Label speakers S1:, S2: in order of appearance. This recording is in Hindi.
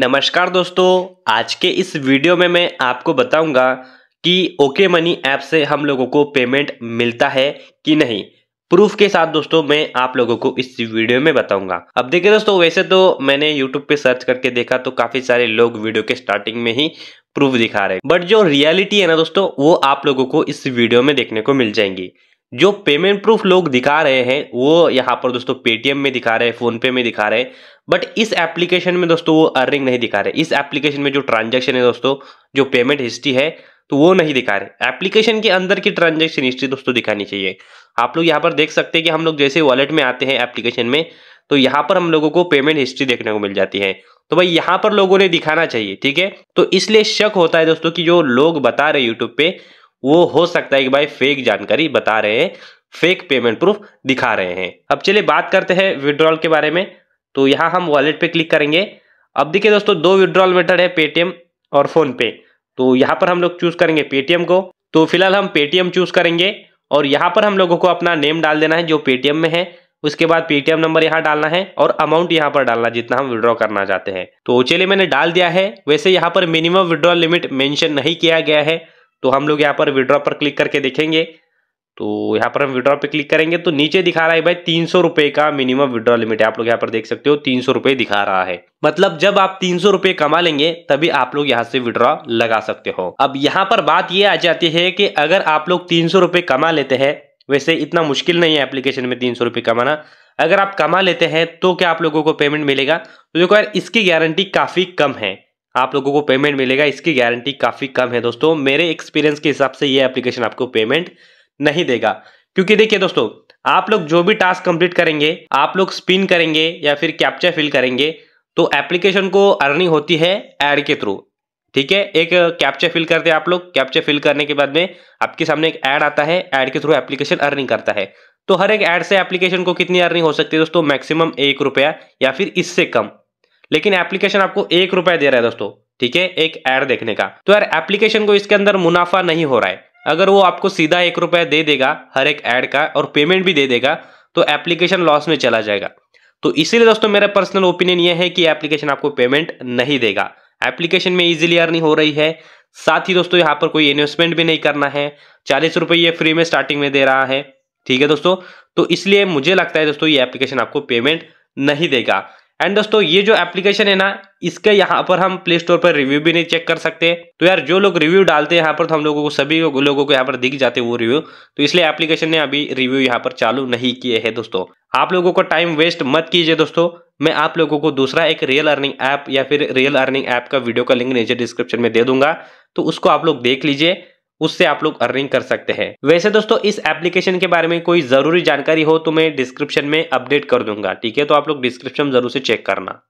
S1: नमस्कार दोस्तों आज के इस वीडियो में मैं आपको बताऊंगा कि ओके मनी ऐप से हम लोगों को पेमेंट मिलता है कि नहीं प्रूफ के साथ दोस्तों मैं आप लोगों को इस वीडियो में बताऊंगा अब देखिए दोस्तों वैसे तो मैंने यूट्यूब पे सर्च करके देखा तो काफी सारे लोग वीडियो के स्टार्टिंग में ही प्रूफ दिखा रहे बट जो रियलिटी है ना दोस्तों वो आप लोगों को इस वीडियो में देखने को मिल जाएंगी जो पेमेंट प्रूफ लोग दिखा रहे हैं वो यहाँ पर दोस्तों पेटीएम में दिखा रहे हैं फोनपे में दिखा रहे हैं बट इस एप्लीकेशन में दोस्तों वो अर्निंग नहीं दिखा रहे इस एप्लीकेशन में जो ट्रांजेक्शन है दोस्तों जो पेमेंट हिस्ट्री है तो वो नहीं दिखा रहे एप्लीकेशन के अंदर की ट्रांजेक्शन हिस्ट्री दोस्तों दिखानी चाहिए आप लोग यहाँ पर देख सकते हैं कि हम लोग जैसे वॉलेट में आते हैं एप्लीकेशन में तो यहाँ पर हम लोगों को पेमेंट हिस्ट्री देखने को मिल जाती है तो भाई यहाँ पर लोगों ने दिखाना चाहिए ठीक है तो इसलिए शक होता है दोस्तों कि जो लोग बता रहे यूट्यूब पे वो हो सकता है कि भाई फेक जानकारी बता रहे हैं फेक पेमेंट प्रूफ दिखा रहे हैं अब चलिए बात करते हैं विड्रॉल के बारे में तो यहाँ हम वॉलेट पे क्लिक करेंगे अब देखिए दोस्तों दो विड्रॉल मेथड है पेटीएम और फोन पे तो यहाँ पर हम लोग चूज करेंगे पेटीएम को तो फिलहाल हम पेटीएम चूज करेंगे और यहाँ पर हम लोगों को अपना नेम डाल देना है जो पेटीएम में है उसके बाद पेटीएम नंबर यहाँ डालना है और अमाउंट यहाँ पर डालना जितना हम विड्रॉ करना चाहते हैं तो चलिए मैंने डाल दिया है वैसे यहाँ पर मिनिमम विड्रॉल लिमिट मेंशन नहीं किया गया है तो हम लोग यहाँ पर विड्रॉ पर क्लिक करके देखेंगे तो यहाँ पर हम विड्रॉ पे क्लिक करेंगे तो नीचे दिखा रहा है भाई तीन सौ रुपये का मिनिमम विड्रॉ लिमिट है आप लोग यहाँ पर देख सकते हो तीन सौ रुपये दिखा रहा है मतलब जब आप तीन सौ रुपये कमा लेंगे तभी आप लोग यहाँ से विड्रॉ लगा सकते हो अब यहाँ पर बात ये आ जाती है कि अगर आप लोग तीन सौ रुपये कमा लेते हैं वैसे इतना मुश्किल नहीं है एप्लीकेशन में तीन सौ रुपये कमाना अगर आप कमा लेते हैं तो क्या आप लोगों को पेमेंट मिलेगा तो देखो यार इसकी गारंटी काफ़ी कम है आप लोगों को पेमेंट मिलेगा इसकी गारंटी काफ़ी कम है दोस्तों मेरे एक्सपीरियंस के हिसाब से ये एप्लीकेशन आपको पेमेंट नहीं देगा क्योंकि देखिए दोस्तों आप लोग जो भी टास्क कंप्लीट करेंगे आप लोग स्पिन करेंगे या फिर कैप्चा फिल करेंगे तो एप्लीकेशन को अर्निंग होती है एड के थ्रू ठीक है एक कैप्चा फिल करते हैं आप लोग कैप्चा फिल करने के बाद में आपके सामने एक ऐड आता है ऐड के थ्रू एप्लीकेशन अर्निंग करता है तो हर एक ऐड से एप्लीकेशन को कितनी अर्निंग हो सकती है दोस्तों मैक्सिमम एक रुपया या फिर इससे कम लेकिन एप्लीकेशन आपको एक रुपए दे रहा है दोस्तों ठीक है एक एड देखने का तो यार एप्लीकेशन को इसके अंदर मुनाफा नहीं हो रहा है अगर वो आपको सीधा एक रुपया दे देगा हर एक एड का और पेमेंट भी दे देगा तो एप्लीकेशन लॉस में चला जाएगा तो इसीलिए दोस्तों मेरा पर्सनल ओपिनियन ये है कि एप्लीकेशन आपको पेमेंट नहीं देगा एप्लीकेशन में इजीली अर्निंग हो रही है साथ ही दोस्तों यहाँ पर कोई इन्वेस्टमेंट भी नहीं करना है चालीस रुपये ये फ्री में स्टार्टिंग में दे रहा है ठीक है दोस्तों तो इसलिए मुझे लगता है दोस्तों ये एप्लीकेशन आपको पेमेंट नहीं देगा एंड दोस्तों ये जो एप्लीकेशन है ना इसके यहाँ पर हम प्ले स्टोर पर रिव्यू भी नहीं चेक कर सकते तो यार जो लोग रिव्यू डालते हैं यहाँ पर तो हम लोगों को सभी लोगों को यहाँ पर दिख जाते हैं वो रिव्यू तो इसलिए एप्लीकेशन ने अभी रिव्यू यहाँ पर चालू नहीं किए हैं दोस्तों आप लोगों को टाइम वेस्ट मत कीजिए दोस्तों मैं आप लोगों को दूसरा एक रियल अर्निंग ऐप या फिर रियल अर्निंग ऐप का वीडियो का लिंक नीचे डिस्क्रिप्शन में दे दूंगा तो उसको आप लोग देख लीजिए उससे आप लोग अर्निंग कर सकते हैं वैसे दोस्तों इस एप्लीकेशन के बारे में कोई जरूरी जानकारी हो तो मैं डिस्क्रिप्शन में अपडेट कर दूंगा ठीक है तो आप लोग डिस्क्रिप्शन जरूर से चेक करना